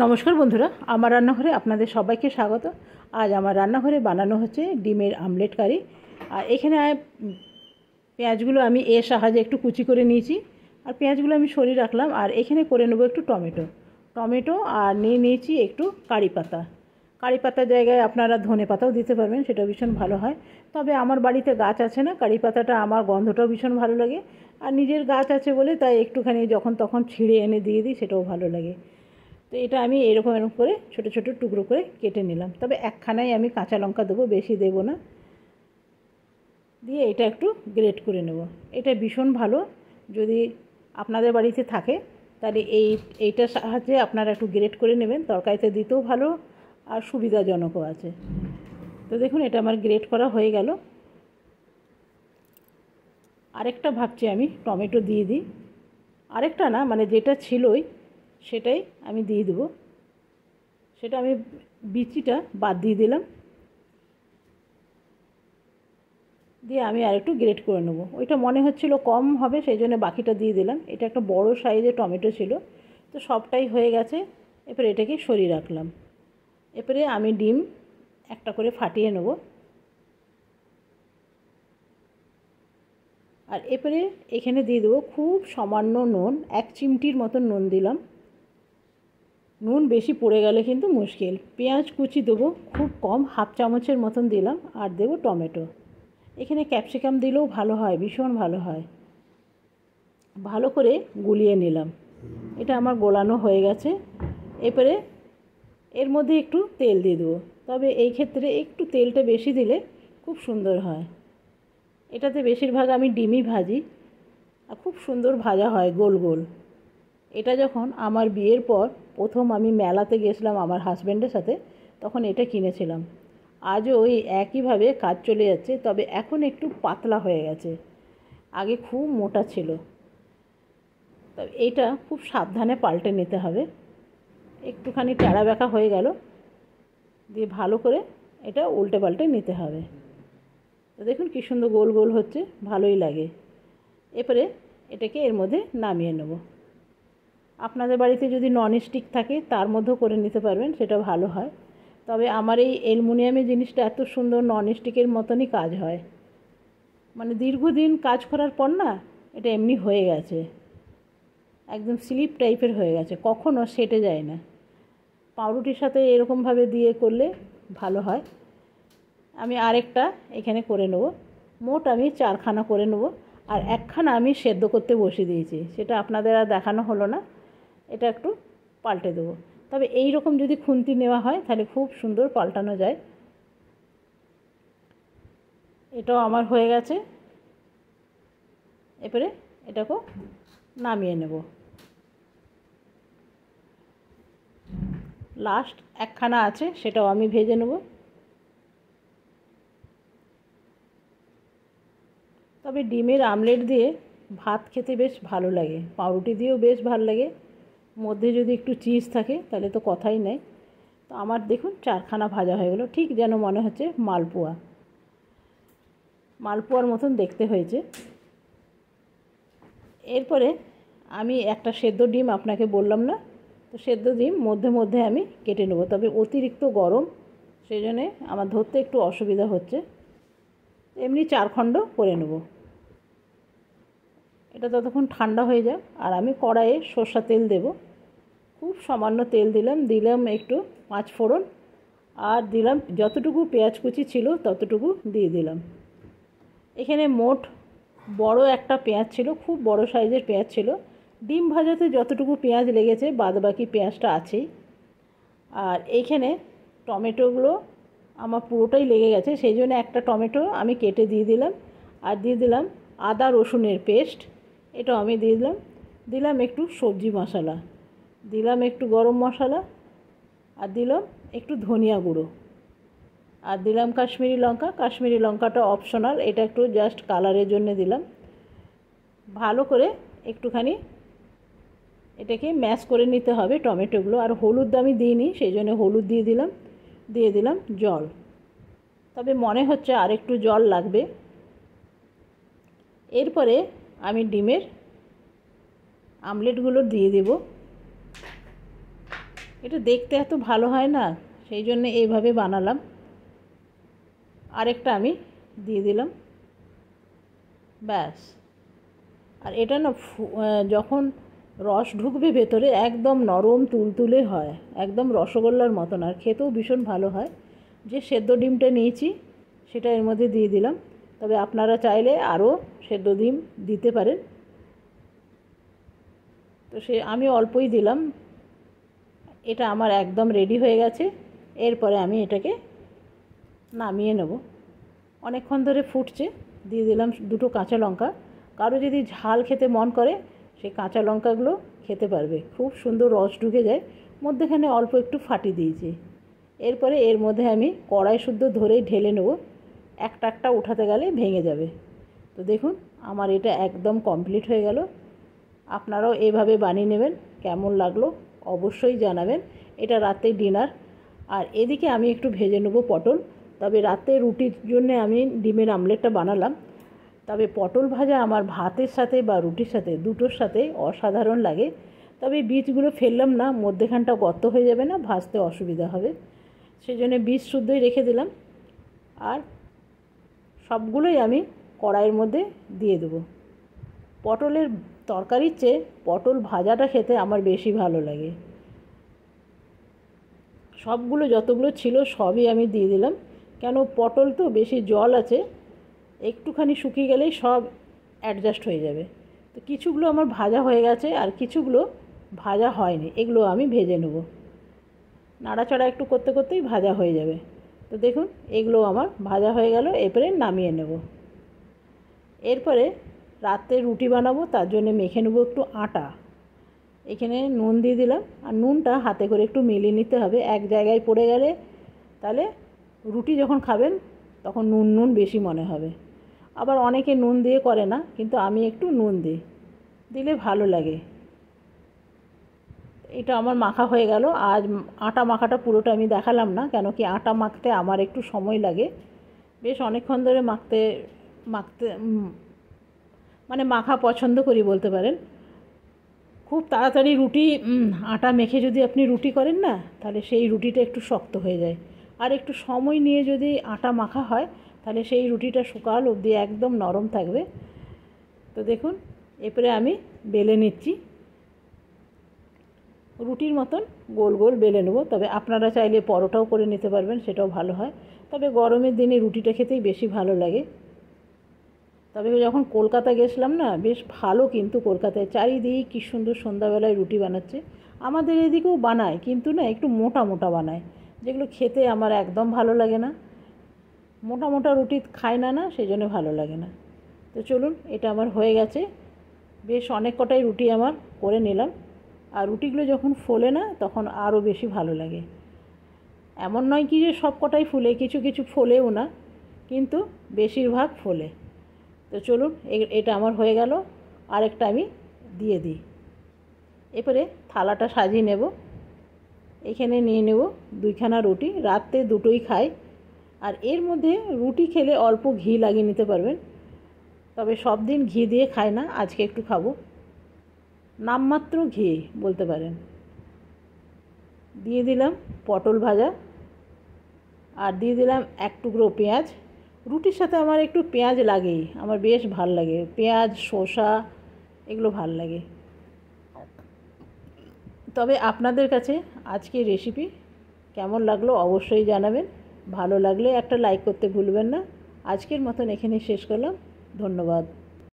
নমস্কার বন্ধুরা আমার রান্নাঘরে আপনাদের সবাইকে স্বাগত আজ আমার রান্নাঘরে বানানো হচ্ছে ডিমের আমলেট কারি আর এখানে পেঁয়াজগুলো আমি এর সাহায্যে একটু কুচি করে নিয়েছি আর পেঁয়াজগুলো আমি সরিয়ে রাখলাম আর এখানে করে নেবো একটু টমেটো টমেটো আর নিয়ে নিয়েছি একটু কারি পাতা কারি পাতার জায়গায় আপনারা ধনে পাতাও দিতে পারবেন সেটা ভীষণ ভালো হয় তবে আমার বাড়িতে গাছ আছে না কারি পাতাটা আমার গন্ধটাও ভীষণ ভালো লাগে আর নিজের গাছ আছে বলে তাই একটুখানি যখন তখন ছিঁড়ে এনে দিয়ে দিই সেটাও ভালো লাগে তো এটা আমি এরকম এরকম করে ছোট ছোট টুকরো করে কেটে নিলাম তবে একখানাই আমি কাঁচা লঙ্কা দেবো বেশি দেবো না দিয়ে এটা একটু গ্রেট করে নেব এটা ভীষণ ভালো যদি আপনাদের বাড়িতে থাকে তাহলে এই এইটার সাহায্যে আপনারা একটু গ্রেট করে নেবেন তরকারিতে দিতেও ভালো আর সুবিধাজনকও আছে তো দেখুন এটা আমার গ্রেট করা হয়ে গেল আরেকটা ভাবছি আমি টমেটো দিয়ে দিই আরেকটা না মানে যেটা ছিলই সেটাই আমি দিয়ে দেবো সেটা আমি বিচিটা বাদ দিয়ে দিলাম দিয়ে আমি আর একটু গ্রেট করে নেবো ওইটা মনে হচ্ছিলো কম হবে সেই জন্য বাকিটা দিয়ে দিলাম এটা একটা বড় সাইজের টমেটো ছিল তো সবটাই হয়ে গেছে এরপরে এটাকে সরিয়ে রাখলাম এরপরে আমি ডিম একটা করে ফাটিয়ে নেব আর এরপরে এখানে দিয়ে দেবো খুব সামান্য নুন এক চিমটির মতো নুন দিলাম নুন বেশি পড়ে গেলে কিন্তু মুশকিল পেঁয়াজ কুচি দেবো খুব কম হাফ চামচের মতন দিলাম আর দেবো টমেটো এখানে ক্যাপসিকাম দিলেও ভালো হয় ভীষণ ভালো হয় ভালো করে গুলিয়ে নিলাম এটা আমার গোলানো হয়ে গেছে এরপরে এর মধ্যে একটু তেল দিয়ে দেবো তবে এই ক্ষেত্রে একটু তেলটা বেশি দিলে খুব সুন্দর হয় এটাতে বেশিরভাগ আমি ডিমই ভাজি আর খুব সুন্দর ভাজা হয় গোল গোল এটা যখন আমার বিয়ের পর প্রথম আমি মেলাতে গেছিলাম আমার হাজব্যান্ডের সাথে তখন এটা কিনেছিলাম আজও ওই একইভাবে কাজ চলে যাচ্ছে তবে এখন একটু পাতলা হয়ে গেছে আগে খুব মোটা ছিল তবে এটা খুব সাবধানে পাল্টে নিতে হবে একটুখানি টেড়া ব্যাকা হয়ে গেল দিয়ে ভালো করে এটা উল্টে পাল্টে নিতে হবে তো দেখুন কী সুন্দর গোল গোল হচ্ছে ভালোই লাগে এরপরে এটাকে এর মধ্যে নামিয়ে নেবো আপনাদের বাড়িতে যদি নন স্টিক থাকে তার মধ্যেও করে নিতে পারবেন সেটা ভালো হয় তবে আমার এই অ্যালমুনিয়ামের জিনিসটা এত সুন্দর নন স্টিকের মতনই কাজ হয় মানে দীর্ঘদিন কাজ করার পর না এটা এমনি হয়ে গেছে একদম স্লিপ টাইপের হয়ে গেছে কখনও সেটে যায় না পাউরুটির সাথে এরকমভাবে দিয়ে করলে ভালো হয় আমি আরেকটা এখানে করে নেব মোট আমি চারখানা করে নেব আর একখানা আমি সেদ্ধ করতে বসিয়ে দিয়েছি সেটা আপনাদের আর দেখানো হলো না এটা একটু পাল্টে দেবো তবে এই রকম যদি খুন্তি নেওয়া হয় তাহলে খুব সুন্দর পাল্টানো যায় এটাও আমার হয়ে গেছে এরপরে এটাকেও নামিয়ে নেব লাস্ট একখানা আছে সেটাও আমি ভেজে নেব তবে ডিমের আমলেট দিয়ে ভাত খেতে বেশ ভালো লাগে পাউরুটি দিয়েও বেশ ভালো লাগে মধ্যে যদি একটু চিজ থাকে তাহলে তো কথাই নেই তো আমার দেখুন চারখানা ভাজা হয়ে গেলো ঠিক যেন মনে হচ্ছে মালপোয়া মালপোয়ার মতন দেখতে হয়েছে এরপরে আমি একটা সেদ্ধ ডিম আপনাকে বললাম না তো সেদ্ধ ডিম মধ্যে মধ্যে আমি কেটে নেবো তবে অতিরিক্ত গরম সেই জন্যে আমার ধরতে একটু অসুবিধা হচ্ছে এমনি চার খণ্ড করে নেবো এটা ততক্ষণ ঠান্ডা হয়ে যাক আর আমি কড়াইয়ে সর্ষা তেল দেব খুব সামান্য তেল দিলাম দিলাম একটু পাঁচ ফোড়ন আর দিলাম যতটুকু পেঁয়াজ কুচি ছিল ততটুকু দিয়ে দিলাম এখানে মোট বড় একটা পেঁয়াজ ছিল খুব বড় সাইজের পেঁয়াজ ছিল ডিম ভাজাতে যতটুকু পেঁয়াজ লেগেছে বাদবাকি পেঁয়াজটা আছেই আর এইখানে টমেটোগুলো আমার পুরোটাই লেগে গেছে সেই জন্য একটা টমেটো আমি কেটে দিয়ে দিলাম আর দিয়ে দিলাম আদা রসুনের পেস্ট এটা আমি দিয়ে দিলাম দিলাম একটু সবজি মশলা দিলাম একটু গরম মশলা আর দিলাম একটু ধনিয়া গুঁড়ো আর দিলাম কাশ্মীরি লঙ্কা কাশ্মীরি লঙ্কাটা অপশনাল এটা একটু জাস্ট কালারের জন্য দিলাম ভালো করে একটুখানি এটাকে ম্যাশ করে নিতে হবে টমেটোগুলো আর হলুদ আমি দিইনি সেই জন্য হলুদ দিয়ে দিলাম দিয়ে দিলাম জল তবে মনে হচ্ছে আর একটু জল লাগবে এরপরে আমি ডিমের আমলেটগুলো দিয়ে দেব এটা দেখতে এত ভালো হয় না সেই জন্য এইভাবে বানালাম আরেকটা আমি দিয়ে দিলাম ব্যাস আর এটা না যখন রস ঢুকবে ভেতরে একদম নরম তুলতুলে হয় একদম রসগোল্লার মতন আর খেতেও ভীষণ ভালো হয় যে সেদ্ধ ডিমটা নিয়েছি সেটা এর মধ্যে দিয়ে দিলাম তবে আপনারা চাইলে আরও সেদ্ধ ডিম দিতে পারেন তো সে আমি অল্পই দিলাম এটা আমার একদম রেডি হয়ে গেছে এরপরে আমি এটাকে নামিয়ে নেব অনেকক্ষণ ধরে ফুটছে দিয়ে দিলাম দুটো কাঁচা লঙ্কা কারো যদি ঝাল খেতে মন করে সে কাঁচা লঙ্কাগুলো খেতে পারবে খুব সুন্দর রস ঢুকে যায় মধ্যেখানে অল্প একটু ফাটি দিয়েছি এরপরে এর মধ্যে আমি কড়াই শুদ্ধ ধরেই ঢেলে নেবো একটা একটা উঠাতে গেলে ভেঙে যাবে তো দেখুন আমার এটা একদম কমপ্লিট হয়ে গেল আপনারাও এভাবে বানিয়ে নেবেন কেমন লাগলো অবশ্যই জানাবেন এটা রাতে ডিনার আর এদিকে আমি একটু ভেজে নেবো পটল তবে রাতে রুটির জন্যে আমি ডিমের আমলেটটা বানালাম তবে পটল ভাজা আমার ভাতের সাথে বা রুটির সাথে দুটোর সাথে অসাধারণ লাগে তবে বীজগুলো ফেললাম না মধ্যেখানটা গত হয়ে যাবে না ভাজতে অসুবিধা হবে সেই জন্য বীজ শুদ্ধই রেখে দিলাম আর সবগুলোই আমি কড়াইয়ের মধ্যে দিয়ে দেবো পটলের তরকারির চেয়ে পটল ভাজাটা খেতে আমার বেশি ভালো লাগে সবগুলো যতগুলো ছিল সবই আমি দিয়ে দিলাম কেন পটল তো বেশি জল আছে একটুখানি শুকিয়ে গেলেই সব অ্যাডজাস্ট হয়ে যাবে তো কিছুগুলো আমার ভাজা হয়ে গেছে আর কিছুগুলো ভাজা হয়নি এগুলো আমি ভেজে নেব নাড়াচাড়া একটু করতে করতেই ভাজা হয়ে যাবে তো দেখুন এগুলো আমার ভাজা হয়ে গেল এরপরে নামিয়ে নেব এরপরে রাত্রে রুটি বানাবো তার জন্য মেখে নেবো একটু আটা এখানে নুন দিয়ে দিলাম আর নুনটা হাতে করে একটু মিলিয়ে নিতে হবে এক জায়গায় পড়ে গেলে তাহলে রুটি যখন খাবেন তখন নুন নুন বেশি মনে হবে আবার অনেকে নুন দিয়ে করে না কিন্তু আমি একটু নুন দিই দিলে ভালো লাগে এটা আমার মাখা হয়ে গেল আজ আটা মাখাটা পুরোটা আমি দেখালাম না কেন কি আটা মাখতে আমার একটু সময় লাগে বেশ অনেকক্ষণ ধরে মাখতে মাখতে মানে মাখা পছন্দ করি বলতে পারেন খুব তাড়াতাড়ি রুটি আটা মেখে যদি আপনি রুটি করেন না তাহলে সেই রুটিটা একটু শক্ত হয়ে যায় আর একটু সময় নিয়ে যদি আটা মাখা হয় তাহলে সেই রুটিটা শুকাল অবধি একদম নরম থাকবে তো দেখুন এরপরে আমি বেলে নিচ্ছি রুটির মতন গোল গোল বেলে নেব তবে আপনারা চাইলে পরোটাও করে নিতে পারবেন সেটাও ভালো হয় তবে গরমের দিনে রুটিটা খেতেই বেশি ভালো লাগে তবে যখন কলকাতা গেছিলাম না বেশ ভালো কিন্তু কলকাতায় চারিদিকে কি সুন্দর সন্ধ্যাবেলায় রুটি বানাচ্ছে আমাদের এদিকেও বানায় কিন্তু না একটু মোটা মোটা বানায় যেগুলো খেতে আমার একদম ভালো লাগে না মোটা মোটা রুটি খায় না না সেই জন্য ভালো লাগে না তো চলুন এটা আমার হয়ে গেছে বেশ অনেক কটাই রুটি আমার করে নিলাম আর রুটিগুলো যখন ফোলে না তখন আরও বেশি ভালো লাগে এমন নয় কি যে সব কটাই ফুলে কিছু কিছু ফোলেও না কিন্তু বেশিরভাগ ফোলে তো চলুন এটা আমার হয়ে গেল আরেকটা আমি দিয়ে দিই এরপরে থালাটা সাজিয়ে নেব এখানে নিয়ে নেব দুইখানা রুটি রাত্রে দুটোই খাই আর এর মধ্যে রুটি খেলে অল্প ঘি লাগিয়ে নিতে পারবেন তবে সব দিন ঘি দিয়ে খায় না আজকে একটু খাবো নামমাত্র ঘি বলতে পারেন দিয়ে দিলাম পটল ভাজা আর দিয়ে দিলাম এক টুকরো পেঁয়াজ রুটির সাথে আমার একটু পেঁয়াজ লাগেই আমার বেশ ভাল লাগে পেঁয়াজ শসা এগুলো ভাল লাগে তবে আপনাদের কাছে আজকে রেসিপি কেমন লাগলো অবশ্যই জানাবেন ভালো লাগলে একটা লাইক করতে ভুলবেন না আজকের মতন এখানে শেষ করলাম ধন্যবাদ